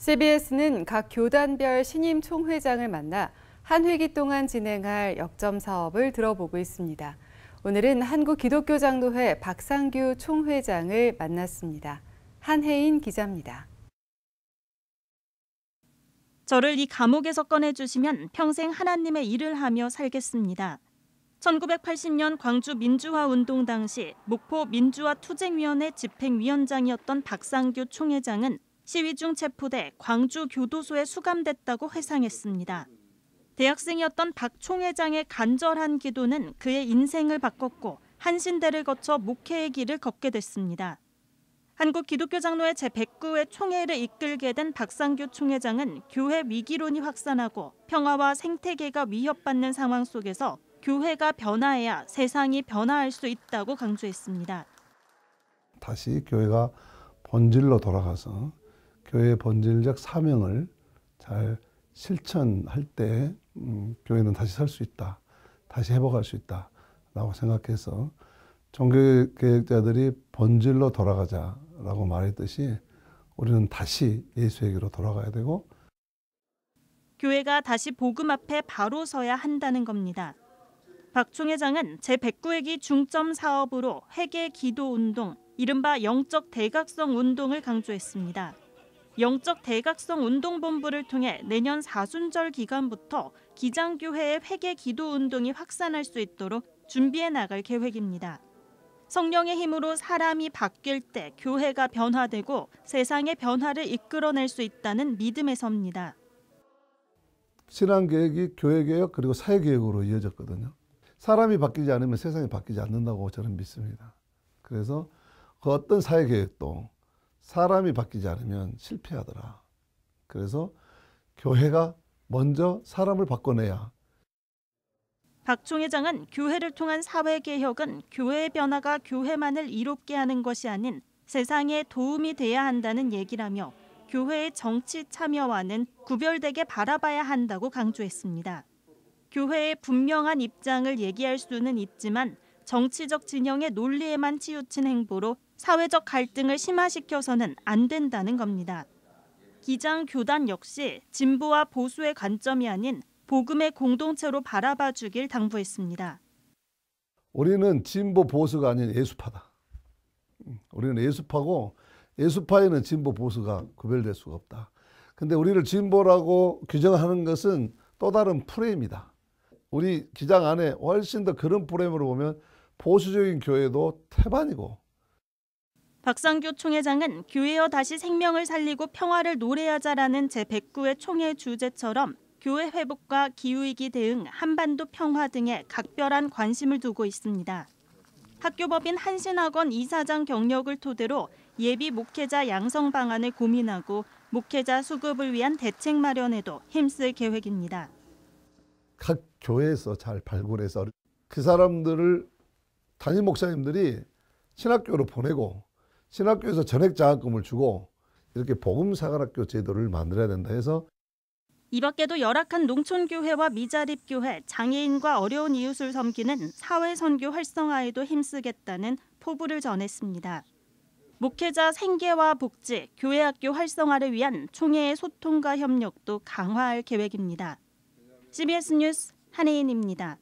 CBS는 각 교단별 신임 총회장을 만나 한 회기 동안 진행할 역점 사업을 들어보고 있습니다. 오늘은 한국기독교장로회 박상규 총회장을 만났습니다. 한혜인 기자입니다. 저를 이 감옥에서 꺼내주시면 평생 하나님의 일을 하며 살겠습니다. 1980년 광주 민주화 운동 당시 목포 민주화 투쟁위원회 집행위원장이었던 박상규 총회장은 시위 중 체포돼 광주 교도소에 수감됐다고 회상했습니다. 대학생이었던 박 총회장의 간절한 기도는 그의 인생을 바꿨고 한신대를 거쳐 목회의 길을 걷게 됐습니다. 한국 기독교 장로의 제109회 총회를 이끌게 된 박상규 총회장은 교회 위기론이 확산하고 평화와 생태계가 위협받는 상황 속에서 교회가 변화해야 세상이 변화할 수 있다고 강조했습니다. 다시 교회가 본질로 돌아가서 교회의 본질적 사명을 잘 실천할 때 음, 교회는 다시 살 수 있다. 다시 회복할 수 있다. 라고 생각해서 종교개혁자들이 본질로 돌아가자라고 말했듯이 우리는 다시 예수에게로 돌아가야 되고 교회가 다시 복음 앞에 바로 서야 한다는 겁니다. 박 총회장은 제109회기 중점 사업으로 회계 기도 운동, 이른바 영적 대각성 운동을 강조했습니다. 영적 대각성 운동본부를 통해 내년 사순절 기간부터 기장교회의 회개 기도 운동이 확산할 수 있도록 준비해 나갈 계획입니다. 성령의 힘으로 사람이 바뀔 때 교회가 변화되고 세상의 변화를 이끌어낼 수 있다는 믿음의 섭니다. 신앙 계획이 교회 계획 그리고 사회 계획으로 이어졌거든요. 사람이 바뀌지 않으면 세상이 바뀌지 않는다고 저는 믿습니다. 그래서 그 어떤 사회 계획도 사람이 바뀌지 않으면 실패하더라. 그래서 교회가 먼저 사람을 바꿔내야. 박총 회장은 교회를 통한 사회 개혁은 교회의 변화가 교회만을 이롭게 하는 것이 아닌 세상에 도움이 돼야 한다는 얘기라며 교회의 정치 참여와는 구별되게 바라봐야 한다고 강조했습니다. 교회의 분명한 입장을 얘기할 수는 있지만 정치적 진영의 논리에만 치우친 행보로 사회적 갈등을 심화시켜서는 안 된다는 겁니다. 기장 교단 역시 진보와 보수의 관점이 아닌 복음의 공동체로 바라봐 주길 당부했습니다. 우리는 진보 보수가 아닌 예수파다. 우리는 예수파고 예수파에는 진보 보수가 구별될 수가 없다. 근데 우리를 진보라고 규정하는 것은 또 다른 프레임이다. 우리 기장 안에 훨씬 더 그런 프레임으로 보면 보수적인 교회도 태반이고 박상규 총회장은 교회여 다시 생명을 살리고 평화를 노래하자라는 제109회 총회 주제처럼 교회 회복과 기후위기 대응, 한반도 평화 등에 각별한 관심을 두고 있습니다. 학교법인 한신학원 이사장 경력을 토대로 예비 목회자 양성 방안을 고민하고 목회자 수급을 위한 대책 마련에도 힘쓸 계획입니다. 각 교회에서 잘 발굴해서 그 사람들을 담임 목사님들이 신학교로 보내고 신학교에서 전액 장학금을 주고 이렇게 복음사관학교 제도를 만들어야 된다 해서 이 밖에도 열악한 농촌교회와 미자립교회, 장애인과 어려운 이웃을 섬기는 사회선교 활성화에도 힘쓰겠다는 포부를 전했습니다. 목회자 생계와 복지, 교회학교 활성화를 위한 총회의 소통과 협력도 강화할 계획입니다. CBS 뉴스 한혜인입니다.